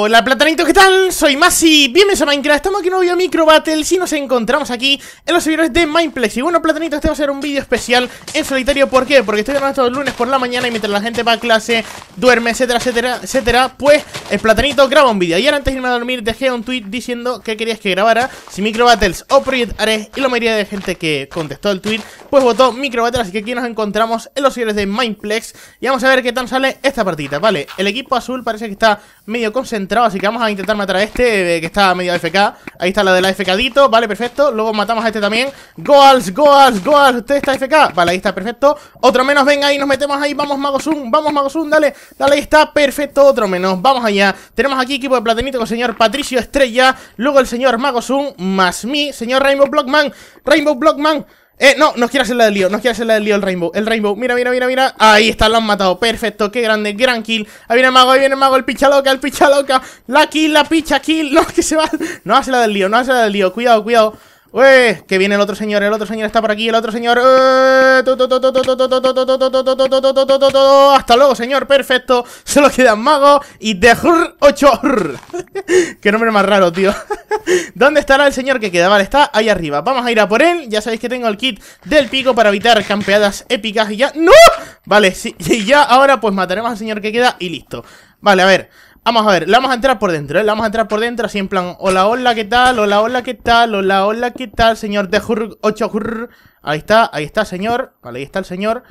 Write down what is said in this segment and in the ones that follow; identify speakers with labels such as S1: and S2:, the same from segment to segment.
S1: Hola platanitos, ¿qué tal? Soy Masi, bienvenidos a Minecraft, estamos aquí en un nuevo Micro Battle. y nos encontramos aquí en los servidores de Mineplex Y bueno platanito, este va a ser un vídeo especial en solitario, ¿por qué? Porque estoy grabando todos los lunes por la mañana y mientras la gente va a clase, duerme, etcétera, etcétera, etcétera Pues el platanito graba un vídeo. Ayer antes de irme a dormir dejé un tweet diciendo que querías que grabara si Micro Battles o Project y la mayoría de gente que contestó el tweet pues votó Micro Battles, así que aquí nos encontramos en los cielos de Mindplex y vamos a ver qué tan sale esta partida, ¿vale? El equipo azul parece que está medio concentrado, así que vamos a intentar matar a este eh, que está medio FK. Ahí está la de la AFKadito, vale, perfecto. Luego matamos a este también. Goals, goals, goals. Usted está FK. Vale, ahí está, perfecto. Otro menos, venga ahí, nos metemos ahí. Vamos, Magosun, vamos, Magosun, dale. Dale, ahí está, perfecto. Otro menos, vamos allá. Tenemos aquí equipo de platanito con el señor Patricio Estrella, luego el señor Mago Magosun, más mí, señor Rainbow Blockman, Rainbow Blockman. Eh, no, No quiere hacer la del lío, No quiere hacer la del lío el Rainbow, el Rainbow, mira, mira, mira, mira, ahí está, lo han matado, perfecto, qué grande, gran kill, ahí viene el mago, ahí viene el mago, el pichaloca loca, el picha loca, la kill, la picha kill, no, que se va, no hace la del lío, no hace la del lío, cuidado, cuidado, ¡Uy! Que viene el otro señor, el otro señor está por aquí, el otro señor. Hasta luego, señor, perfecto. Solo quedan mago. y de 8. Qué nombre más raro, tío. ¿Dónde estará el señor que queda? Vale, está ahí arriba. Vamos a ir a por él. Ya sabéis que tengo el kit del pico para evitar campeadas épicas y ya. ¡No! Vale, sí, y ya ahora pues mataremos al señor que queda y listo. Vale, a ver. Vamos a ver, le vamos a entrar por dentro, ¿eh? Le vamos a entrar por dentro así en plan, hola, hola, ¿qué tal? Hola, hola, ¿qué tal? Hola, hola, ¿qué tal? Señor de 8 Ahí está, ahí está, señor. Vale, ahí está el señor.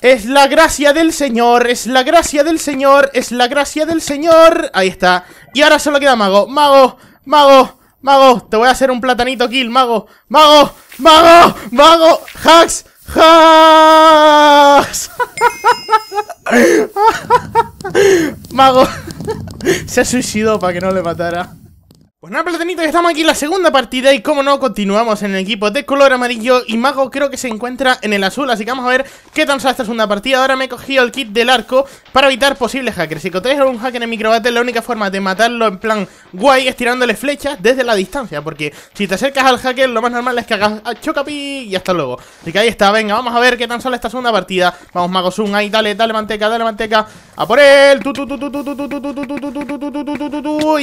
S1: Es la gracia del Señor, es la gracia del Señor, es la gracia del Señor. Ahí está. Y ahora solo queda Mago. Mago, Mago, Mago. Te voy a hacer un platanito kill, Mago. Mago, Mago, Mago. Hacks, Hacks. mago. Se ha suicidado para que no le matara. Pues nada, ya estamos aquí en la segunda partida y como no, continuamos en el equipo de color amarillo y Mago creo que se encuentra en el azul, así que vamos a ver ¿Qué tan sola esta segunda partida? Ahora me he cogido el kit del arco para evitar posibles hackers. Si encontráis a un hacker en microbate, la única forma de matarlo en plan guay es tirándole flechas desde la distancia. Porque si te acercas al hacker, lo más normal es que hagas chocapi y hasta luego. Así que ahí está, venga, vamos a ver qué tan sale esta segunda partida. Vamos, Magosun, ahí, dale, dale manteca, dale manteca. A por él.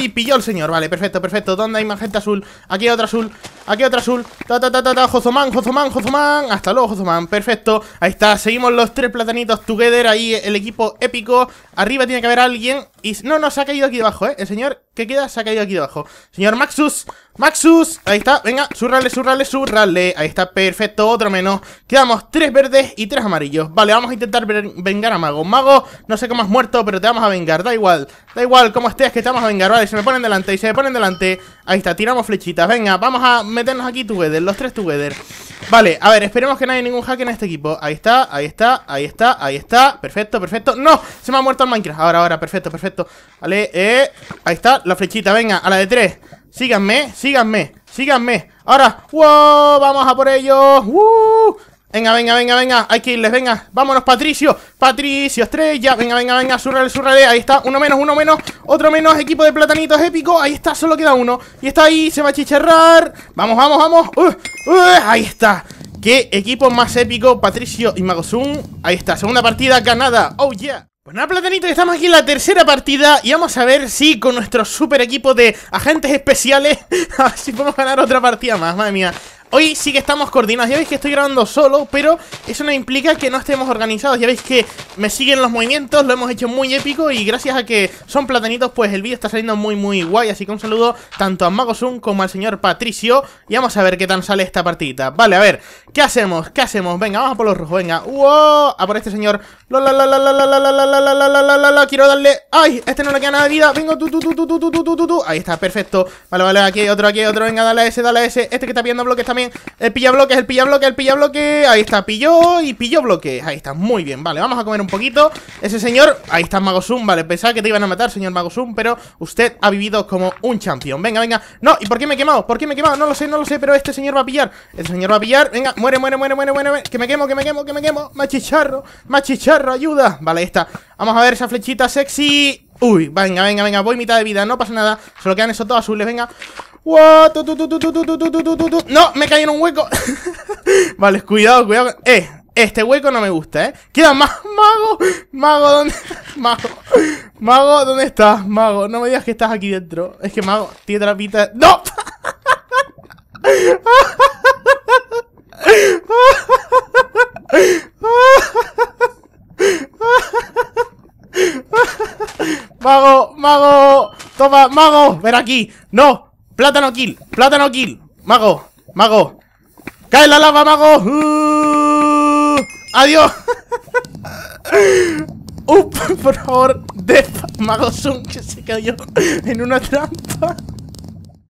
S1: Y pilló el señor, vale, perfecto, perfecto. ¿Dónde hay magenta azul? Aquí hay otra azul. Aquí otra azul. Ta, ta, ta, ta, ta. Hasta luego, Josomán. Perfecto. Ahí está. Seguimos los tres platanitos together. Ahí el equipo épico. Arriba tiene que haber alguien no, no, se ha caído aquí debajo, ¿eh? El señor que queda se ha caído aquí debajo. Señor Maxus, Maxus, ahí está, venga, surrale, surrale, surrale. Ahí está, perfecto, otro menos. Quedamos tres verdes y tres amarillos. Vale, vamos a intentar vengar a Mago. Mago, no sé cómo has muerto, pero te vamos a vengar, da igual. Da igual cómo estés, que te vamos a vengar. Vale, se me ponen delante y se me ponen delante. Ahí está, tiramos flechitas. Venga, vamos a meternos aquí together, los tres together. Vale, a ver, esperemos que no haya ningún hack en este equipo. Ahí está, ahí está, ahí está, ahí está. Perfecto, perfecto. ¡No! Se me ha muerto el Minecraft. Ahora, ahora, perfecto, perfecto perfecto Vale, eh, ahí está, la flechita, venga, a la de tres Síganme, síganme, síganme Ahora, wow, vamos a por ellos uh. Venga, venga, venga, venga, hay que irles, venga Vámonos, Patricio, Patricio, estrella Venga, venga, venga, surrale, surrale, eh, ahí está Uno menos, uno menos, otro menos, equipo de platanitos épico Ahí está, solo queda uno Y está ahí, se va a chicharrar Vamos, vamos, vamos uh, uh, Ahí está Qué equipo más épico, Patricio y Magosun, Ahí está, segunda partida ganada, oh yeah bueno, pues nada, platanito, estamos aquí en la tercera partida y vamos a ver si con nuestro super equipo de agentes especiales, a podemos ganar otra partida más, madre mía. Hoy sí que estamos coordinados, ya veis que estoy grabando solo, pero eso no implica que no estemos organizados, ya veis que me siguen los movimientos, lo hemos hecho muy épico y gracias a que son platanitos pues el vídeo está saliendo muy muy guay, así que un saludo tanto a Magosun como al señor Patricio y vamos a ver qué tan sale esta partida. Vale, a ver, ¿qué hacemos? ¿Qué hacemos? Venga, vamos a por los rojos, venga, ¡wow! A por este señor, quiero darle, ¡ay! Este no le queda nada de vida, vengo, tú, tú, tú, tú, tú, tú, tú, tú, ahí está, perfecto, vale, vale, aquí hay otro, aquí otro, venga, dale a ese, dale a ese, este que está viendo bloques también el pilla el pillabloque, el pilla Ahí está, pilló y pilló bloque. Ahí está, muy bien. Vale, vamos a comer un poquito. Ese señor, ahí está mago zoom Vale, pensaba que te iban a matar, señor mago zoom pero usted ha vivido como un campeón. Venga, venga. No, ¿y por qué me he quemado? ¿Por qué me he quemado? No lo sé, no lo sé, pero este señor va a pillar. El señor va a pillar. Venga, muere, muere, muere, muere, muere. Que me quemo, que me quemo, que me quemo. Machicharro, machicharro, ayuda. Vale, ahí está. Vamos a ver esa flechita sexy. Uy, venga, venga, venga, voy mitad de vida, no pasa nada solo quedan esos dos azules, venga no, me caí en un hueco. vale, cuidado, cuidado. Eh, este hueco no me gusta, ¿eh? Queda más mago. Mago, ¿dónde? Mago. Mago, ¿dónde estás? Mago, no me digas que estás aquí dentro. Es que mago tiene trapita. ¡No! mago, mago. Toma, mago, ven aquí. No, Plátano kill, plátano kill. Mago, mago. Cae la lava, mago. Uh, adiós. por favor, defa, mago Zoom, que se cayó en una trampa.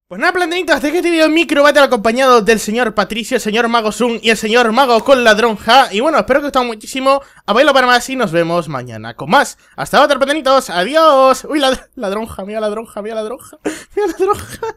S1: Pues nada, plantanitos. de que este video micro va estar acompañado del señor Patricio, el señor Mago Zoom y el señor Mago con la dronja. Y bueno, espero que os gustado muchísimo. A bailo para más y nos vemos mañana con más. Hasta otra, plantanitos! Adiós. Uy, la ladronja, mira ladronja, mira ladronja. Mira ladronja.